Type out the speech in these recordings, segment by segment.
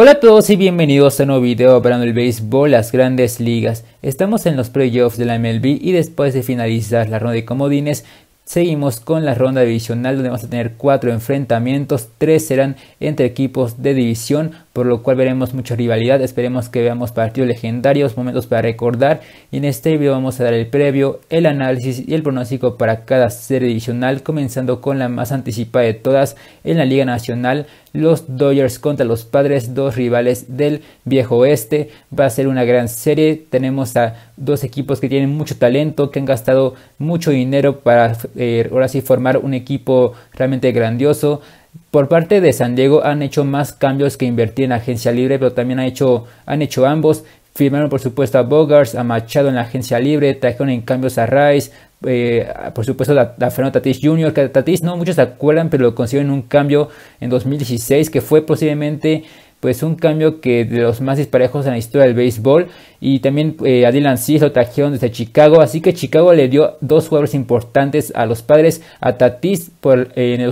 Hola a todos y bienvenidos a un nuevo video hablando el béisbol, las grandes ligas. Estamos en los playoffs de la MLB y después de finalizar la ronda de comodines, seguimos con la ronda divisional donde vamos a tener cuatro enfrentamientos, tres serán entre equipos de división, por lo cual veremos mucha rivalidad, esperemos que veamos partidos legendarios, momentos para recordar y en este video vamos a dar el previo, el análisis y el pronóstico para cada serie divisional, comenzando con la más anticipada de todas en la Liga Nacional, los Dodgers contra los Padres, dos rivales del viejo oeste, va a ser una gran serie, tenemos a dos equipos que tienen mucho talento, que han gastado mucho dinero para eh, ahora sí formar un equipo realmente grandioso, por parte de San Diego han hecho más cambios que invertir en agencia libre, pero también han hecho, han hecho ambos. Firmaron por supuesto a Bogars, a Machado en la agencia libre, trajeron en cambios a Rice, eh, por supuesto a, Fernando Tatis Jr., que Tatis no muchos se acuerdan, pero lo consiguieron en un cambio en 2016 que fue posiblemente pues un cambio que de los más disparejos en la historia del béisbol. Y también eh, a Dylan lo trajeron desde Chicago. Así que Chicago le dio dos jugadores importantes a los padres. A Tatis eh, en, el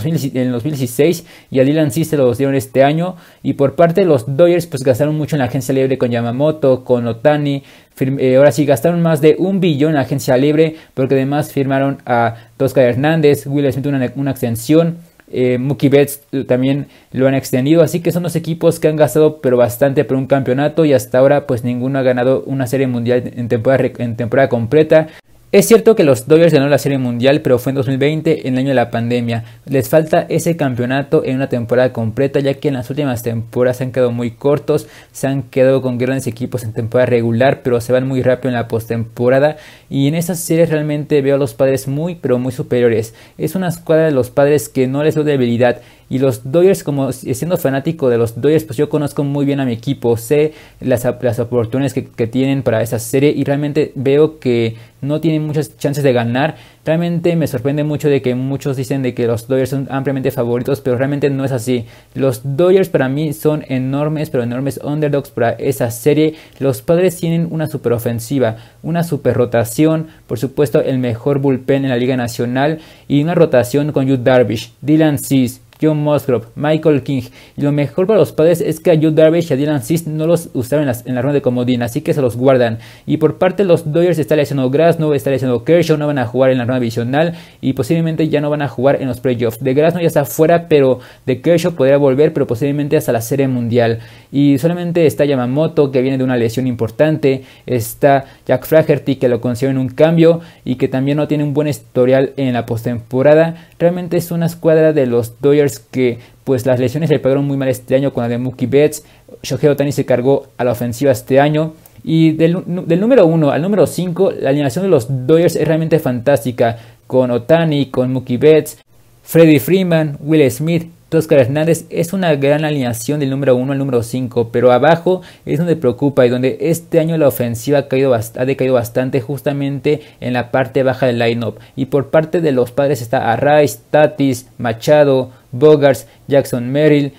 2016 y a Dylan Cis se los dieron este año. Y por parte de los Dodgers pues gastaron mucho en la agencia libre con Yamamoto, con Otani. Eh, ahora sí, gastaron más de un billón en la agencia libre porque además firmaron a Tosca Hernández, Will Smith una extensión eh, Mookie eh, también lo han extendido. Así que son los equipos que han gastado pero bastante por un campeonato y hasta ahora pues ninguno ha ganado una serie mundial en temporada, en temporada completa. Es cierto que los Dodgers ganaron la Serie Mundial, pero fue en 2020, en el año de la pandemia. Les falta ese campeonato en una temporada completa, ya que en las últimas temporadas se han quedado muy cortos, se han quedado con grandes equipos en temporada regular, pero se van muy rápido en la postemporada. Y en esas series realmente veo a los padres muy, pero muy superiores. Es una escuadra de los padres que no les da debilidad y los Dodgers, como siendo fanático de los Dodgers, pues yo conozco muy bien a mi equipo, sé las, oportunidades que, tienen para esa serie y realmente veo que no tienen muchas chances de ganar. Realmente me sorprende mucho de que muchos dicen de que los Dodgers son ampliamente favoritos, pero realmente no es así. Los Dodgers para mí son enormes, pero enormes underdogs para esa serie. Los padres tienen una super ofensiva, una super rotación, por supuesto el mejor bullpen en la Liga Nacional y una rotación con Jude Darvish, Dylan Cease, John Musgrove, Michael King. lo mejor para los padres es que a Jude y a Dylan Cis no los usaron en, la ronda de comodín, así que se los guardan. Y por parte de los Dodgers está lesionado Grass, está lesionado Kershaw, no van a jugar en la ronda divisional y posiblemente ya no van a jugar en los playoffs. De Grass no ya está fuera, pero de Kershaw podría volver, pero posiblemente hasta la Serie Mundial. Y solamente está Yamamoto, que viene de una lesión importante, está Jack Flaherty, que lo en un cambio y que también no tiene un buen historial en la postemporada. Realmente es una escuadra de los Dodgers que pues las lesiones le pagaron muy mal este año con la de Mookie Betts. Shohei Otani se cargó a la ofensiva este año. Y del, número 1 al número 5, la alineación de los Dodgers es realmente fantástica. Con Otani, con Mookie Betts, Freddie Freeman, Will Smith, Toscar Hernández es una gran alineación del número 1 al número 5, pero abajo es donde preocupa y donde este año la ofensiva ha, caído ha decaído bastante justamente en la parte baja del line-up. Y por parte de los padres está Arraiz, Tatis, Machado, Bogarts, Jackson Merrill,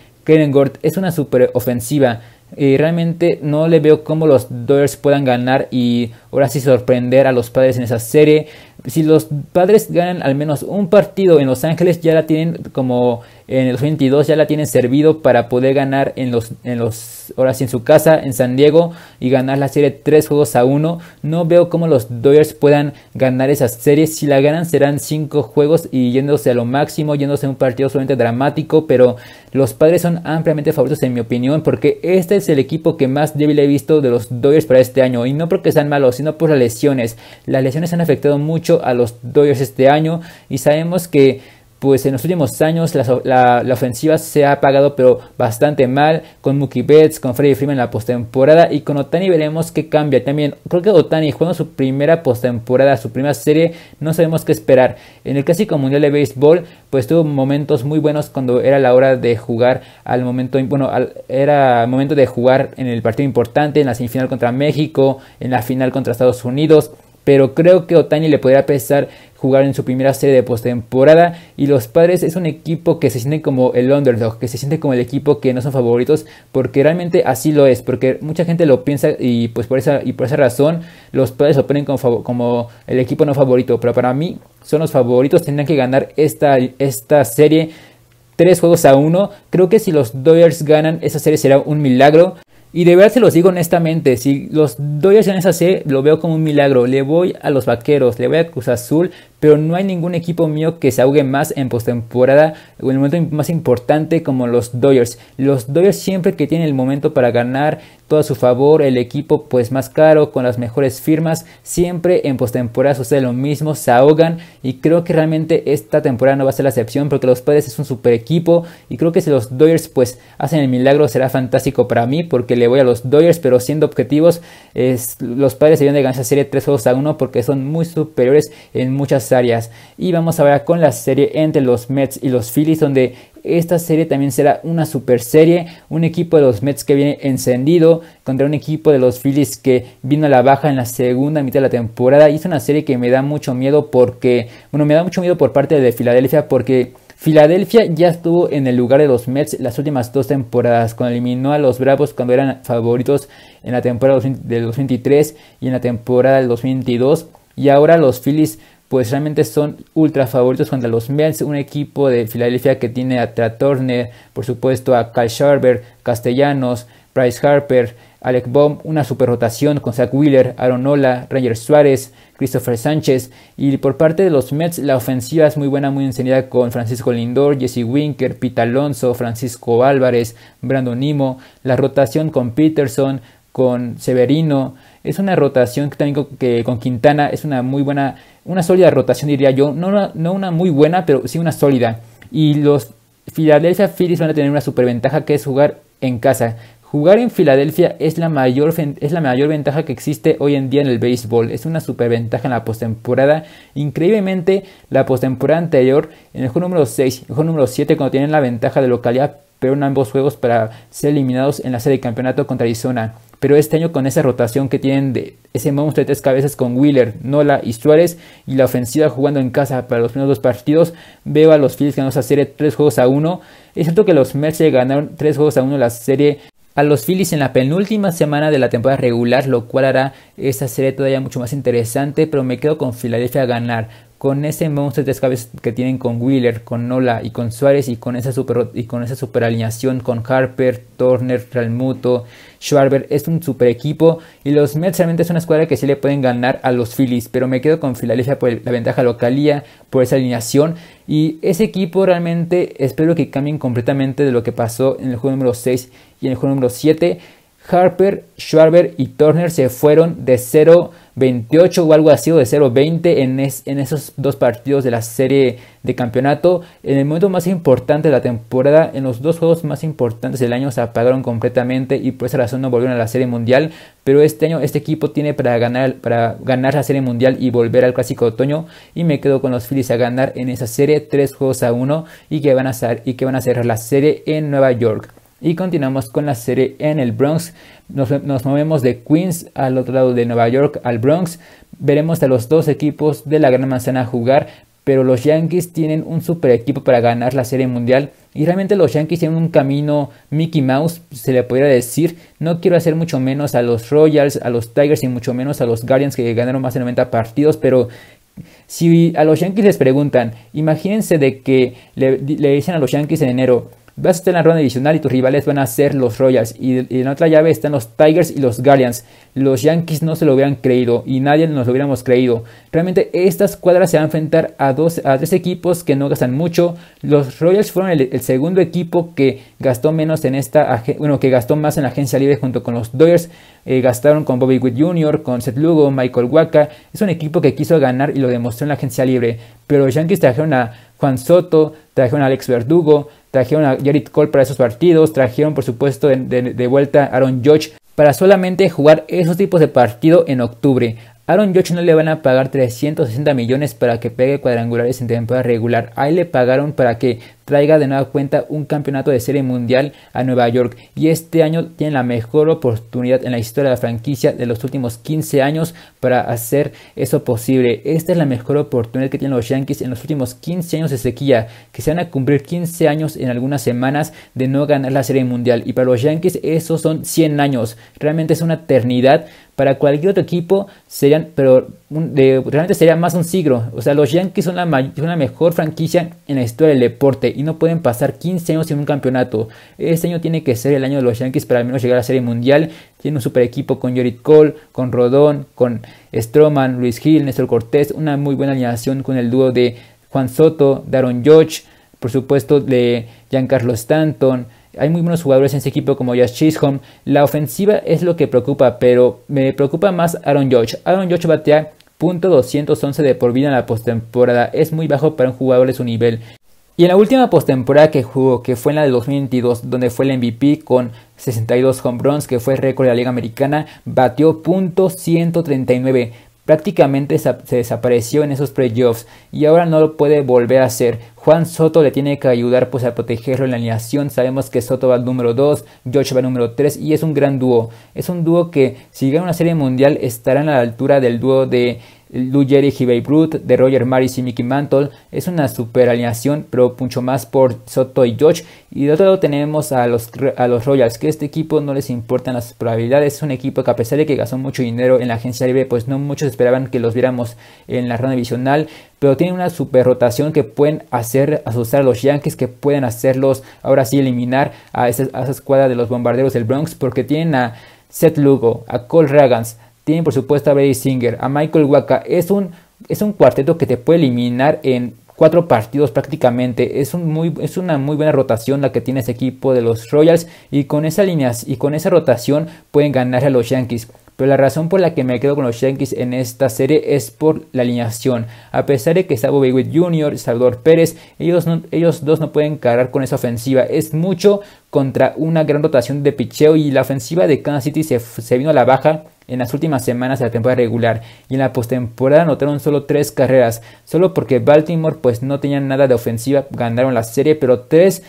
Gord. Es una super ofensiva. y realmente no le veo cómo los Dodgers puedan ganar y ahora sí sorprender a los padres en esa serie. Si los padres ganan al menos un partido en Los Ángeles, ya la tienen como en el 22 ya la tienen servido para poder ganar en los, en los, ahora en su casa, en San Diego, y ganar la serie 3 juegos a 1. No veo cómo los Dodgers puedan ganar esas series. Si la ganan serán 5 juegos y yéndose a lo máximo, yéndose a un partido solamente dramático, pero los padres son ampliamente favoritos en mi opinión, porque este es el equipo que más débil he visto de los Dodgers para este año, y no porque sean malos, sino por las lesiones. Las lesiones han afectado mucho a los Dodgers este año, y sabemos que pues en los últimos años la, la, ofensiva se ha apagado pero bastante mal con Mookie Betts, con Freddy Freeman en la postemporada y con Otani veremos qué cambia también. Creo que Otani jugando su primera postemporada, su primera serie, no sabemos qué esperar. En el Clásico Mundial de Béisbol pues tuvo momentos muy buenos cuando era la hora de jugar al momento, bueno, era momento de jugar en el partido importante, en la semifinal contra México, en la final contra Estados Unidos pero creo que Otani le podría pesar jugar en su primera serie de postemporada y los Padres es un equipo que se siente como el underdog, que se siente como el equipo que no son favoritos, porque realmente así lo es, porque mucha gente lo piensa y pues por esa y por esa razón los Padres lo ponen como, el equipo no favorito, pero para mí son los favoritos, tendrán que ganar esta, esta serie tres juegos a uno. Creo que si los Dodgers ganan esa serie será un milagro. Y de verdad se los digo honestamente, si los doy en esa C lo veo como un milagro. Le voy a los Vaqueros, le voy a Cruz Azul, pero no hay ningún equipo mío que se ahogue más en postemporada o en el momento más importante como los Dodgers. Los Dodgers siempre que tienen el momento para ganar todo a su favor, el equipo pues más caro, con las mejores firmas, siempre en postemporada sucede lo mismo, se ahogan y creo que realmente esta temporada no va a ser la excepción porque los padres es un super equipo y creo que si los Dodgers pues hacen el milagro será fantástico para mí porque le voy a los Dodgers, pero siendo objetivos, es, los padres deberían de ganar esa serie 3 2 a 1 porque son muy superiores en muchas y vamos a ver con la serie entre los Mets y los Phillies, donde esta serie también será una super serie. Un equipo de los Mets que viene encendido contra un equipo de los Phillies que vino a la baja en la segunda mitad de la temporada. Y es una serie que me da mucho miedo porque, bueno, me da mucho miedo por parte de Filadelfia porque Filadelfia ya estuvo en el lugar de los Mets las últimas dos temporadas, cuando eliminó a los Bravos cuando eran favoritos en la temporada del 2023 y en la temporada del 2022. Y ahora los Phillies pues realmente son ultra favoritos contra los Mets, un equipo de Filadelfia que tiene a Tratorne, por supuesto a Kyle Sharber, Castellanos, Bryce Harper, Alec Baum, una super rotación con Zach Wheeler, Aaron Nola, Ranger Suárez, Christopher Sánchez. Y por parte de los Mets, la ofensiva es muy buena, muy encendida con Francisco Lindor, Jesse Winker, Pete Alonso, Francisco Álvarez, Brandon Nimo. La rotación con Peterson, con Severino, es una rotación que también con, que con Quintana es una muy buena, una sólida rotación diría yo. No una, muy buena, pero sí una sólida. Y los Philadelphia Phillies van a tener una superventaja que es jugar en casa. Jugar en Filadelfia es la mayor, es la mayor ventaja que existe hoy en día en el béisbol. Es una superventaja en la postemporada. Increíblemente, la postemporada anterior, en el juego número 6 el juego número 7, cuando tienen la ventaja de localidad, pero en ambos juegos para ser eliminados en la serie de campeonato contra Arizona. Pero este año con esa rotación que tienen de ese monstruo de tres cabezas con Wheeler, Nola y Suárez y la ofensiva jugando en casa para los primeros dos partidos, veo a los Phillies ganando esa serie tres juegos a uno. Es cierto que los Mets ganaron tres juegos a uno la serie a los Phillies en la penúltima semana de la temporada regular, lo cual hará esa serie todavía mucho más interesante, pero me quedo con Filadelfia a ganar con ese monstruo de tres que tienen con Wheeler, con Nola y con Suárez y con esa super, y con esa super alineación con Harper, Turner, Realmuto, Schwarber, es un super equipo y los Mets realmente es una escuadra que sí le pueden ganar a los Phillies, pero me quedo con Filadelfia por la ventaja localía, por esa alineación y ese equipo realmente espero que cambien completamente de lo que pasó en el juego número 6 y en el juego número 7 Harper, Schwarber y Turner se fueron de 0-28 o algo así, o de 0.20 en, en esos dos partidos de la serie de campeonato. En el momento más importante de la temporada, en los dos juegos más importantes del año, se apagaron completamente y por esa razón no volvieron a la serie mundial. Pero este año este equipo tiene para ganar, para ganar la serie mundial y volver al clásico otoño. Y me quedo con los Phillies a ganar en esa serie 3 juegos a 1 y que van a, y que van a cerrar la serie en Nueva York. Y continuamos con la serie en el Bronx. Nos, movemos de Queens al otro lado de Nueva York al Bronx. Veremos a los dos equipos de la Gran Manzana jugar. Pero los Yankees tienen un super equipo para ganar la serie mundial. Y realmente los Yankees tienen un camino Mickey Mouse, se le podría decir. No quiero hacer mucho menos a los Royals, a los Tigers y mucho menos a los Guardians que ganaron más de 90 partidos. Pero si a los Yankees les preguntan, imagínense de que le, le dicen a los Yankees en enero, Vas a estar en la ronda adicional y tus rivales van a ser los Royals. Y, en otra llave están los Tigers y los Guardians. Los Yankees no se lo hubieran creído y nadie nos lo hubiéramos creído. Realmente estas cuadras se van a enfrentar a, dos, a tres equipos que no gastan mucho. Los Royals fueron el, segundo equipo que gastó menos en esta, bueno, que gastó más en la agencia libre junto con los Dodgers. Eh, gastaron con Bobby Witt Jr., con Seth Lugo, Michael Waka. Es un equipo que quiso ganar y lo demostró en la agencia libre. Pero los Yankees trajeron a Juan Soto, trajeron a Alex Verdugo, trajeron a Jared Cole para esos partidos, trajeron por supuesto de, vuelta a Aaron Judge para solamente jugar esos tipos de partido en octubre. Aaron Judge no le van a pagar 360 millones para que pegue cuadrangulares en temporada regular. Ahí le pagaron para que traiga de nueva cuenta un campeonato de serie mundial a Nueva York y este año tiene la mejor oportunidad en la historia de la franquicia de los últimos 15 años para hacer eso posible. Esta es la mejor oportunidad que tienen los Yankees en los últimos 15 años de sequía, que se van a cumplir 15 años en algunas semanas de no ganar la serie mundial y para los Yankees esos son 100 años, realmente es una eternidad para cualquier otro equipo serían pero realmente sería más un siglo. O sea, los Yankees son la, mejor franquicia en la historia del deporte y no pueden pasar 15 años sin un campeonato. Este año tiene que ser el año de los Yankees para al menos llegar a la Serie Mundial. Tiene un super equipo con Jorrit Cole, con Rodón, con Stroman, Luis Gil, Néstor Cortés. Una muy buena alineación con el dúo de Juan Soto, Aaron George, por supuesto de Giancarlo Stanton. Hay muy buenos jugadores en ese equipo como Josh Chisholm. La ofensiva es lo que preocupa, pero me preocupa más Aaron George. Aaron George batea Punto .211 de por vida en la postemporada es muy bajo para un jugador de su nivel. Y en la última postemporada que jugó, que fue en la de 2022, donde fue el MVP con 62 home runs, que fue récord de la Liga Americana, batió .139 prácticamente se desapareció en esos playoffs y ahora no lo puede volver a hacer. Juan Soto le tiene que ayudar pues a protegerlo en la alineación. Sabemos que Soto va al número 2, George va al número 3 y es un gran dúo. Es un dúo que si gana una serie mundial estará a la altura del dúo de Lou Jerry, y de Roger Maris y Mickey Mantle, es una super alineación, pero mucho más por Soto y George. Y de otro lado tenemos a los, a los Royals, que este equipo no les importan las probabilidades, es un equipo que a pesar de que gastó mucho dinero en la agencia libre, pues no muchos esperaban que los viéramos en la ronda divisional, pero tiene una super rotación que pueden hacer asustar a los Yankees, que pueden hacerlos ahora sí eliminar a esa, a esa escuadra de los bombarderos del Bronx, porque tienen a Seth Lugo, a Cole Ragans, tienen por supuesto a Brady Singer, a Michael Waka. Es un, es un cuarteto que te puede eliminar en cuatro partidos prácticamente. Es, un muy, es una muy buena rotación la que tiene ese equipo de los Royals y con esa, y con esa rotación pueden ganar a los Yankees. Pero la razón por la que me quedo con los Yankees en esta serie es por la alineación. A pesar de que está Bobby Witt Jr., Salvador Pérez, ellos, ellos dos no pueden cargar con esa ofensiva. Es mucho contra una gran rotación de picheo y la ofensiva de Kansas City se, vino a la baja en las últimas semanas de la temporada regular y en la postemporada anotaron solo tres carreras, solo porque Baltimore pues no tenía nada de ofensiva, ganaron la serie, pero tres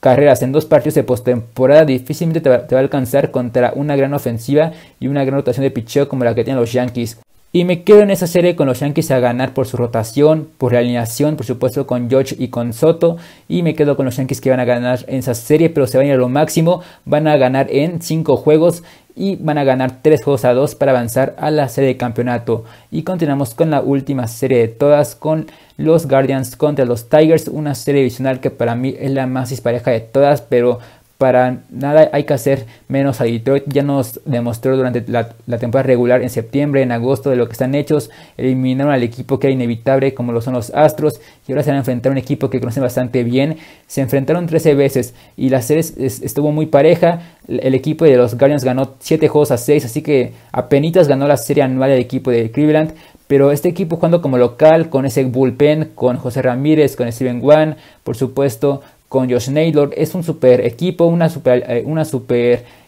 carreras en dos partidos de postemporada difícilmente te va, a alcanzar contra una gran ofensiva y una gran rotación de picheo como la que tienen los Yankees. Y me quedo en esa serie con los Yankees a ganar por su rotación, por la alineación, por supuesto con George y con Soto. Y me quedo con los Yankees que van a ganar en esa serie, pero se van a ir a lo máximo. Van a ganar en 5 juegos y van a ganar 3 juegos a 2 para avanzar a la serie de campeonato. Y continuamos con la última serie de todas con los Guardians contra los Tigers, una serie divisional que para mí es la más dispareja de todas, pero para nada hay que hacer menos a Detroit. Ya nos demostró durante la, temporada regular en septiembre, en agosto, de lo que están hechos. Eliminaron al equipo que era inevitable, como lo son los Astros. Y ahora se van a enfrentar a un equipo que conocen bastante bien. Se enfrentaron 13 veces y la serie estuvo muy pareja. El equipo de los Guardians ganó 7 juegos a 6, así que apenas ganó la serie anual del equipo de Cleveland. Pero este equipo jugando como local, con ese bullpen, con José Ramírez, con Steven Wan, por supuesto, con Josh Naylor. Es un super equipo, una super, eh, una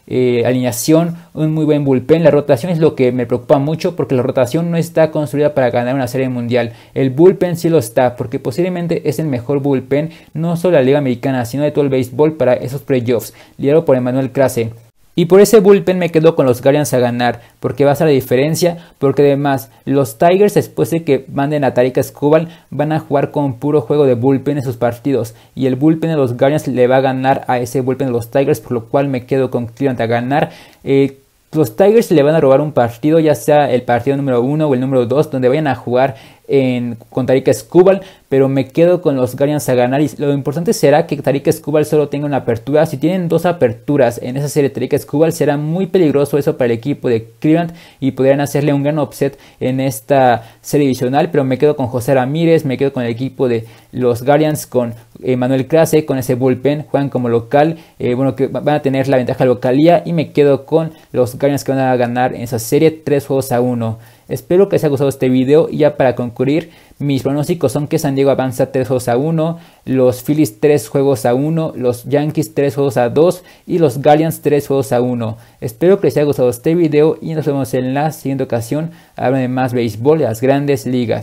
eh, alineación, un muy buen bullpen. La rotación es lo que me preocupa mucho porque la rotación no está construida para ganar una serie mundial. El bullpen sí lo está porque posiblemente es el mejor bullpen no solo de la Liga Americana, sino de todo el béisbol para esos playoffs, liderado por Emanuel Krasen. Y por ese bullpen me quedo con los Guardians a ganar, porque va a ser la diferencia, porque además los Tigers después de que manden a Tarika Escobar van a jugar con puro juego de bullpen en sus partidos, y el bullpen de los Guardians le va a ganar a ese bullpen de los Tigers, por lo cual me quedo con Cleveland a ganar. Eh, los Tigers le van a robar un partido, ya sea el partido número 1 o el número 2, donde vayan a jugar en, con Tarik Escubal, pero me quedo con los Guardians a ganar. Y lo importante será que Tarik Escubal solo tenga una apertura. Si tienen dos aperturas en esa serie Tarik Escubal, será muy peligroso eso para el equipo de Cleveland y podrían hacerle un gran upset en esta serie divisional. Pero me quedo con José Ramírez, me quedo con el equipo de los Guardians, con eh, Manuel Clase con ese bullpen, juegan como local, eh, bueno, que van a tener la ventaja localía y me quedo con los Guardians que van a ganar en esa serie 3 juegos a 1. Espero que les haya gustado este video y ya para concluir, mis pronósticos son que San Diego avanza 3 juegos a 1, los Phillies 3 juegos a 1, los Yankees 3 juegos a 2 y los Guardians 3 juegos a 1. Espero que les haya gustado este video y nos vemos en la siguiente ocasión. Hablan de más béisbol de las grandes ligas.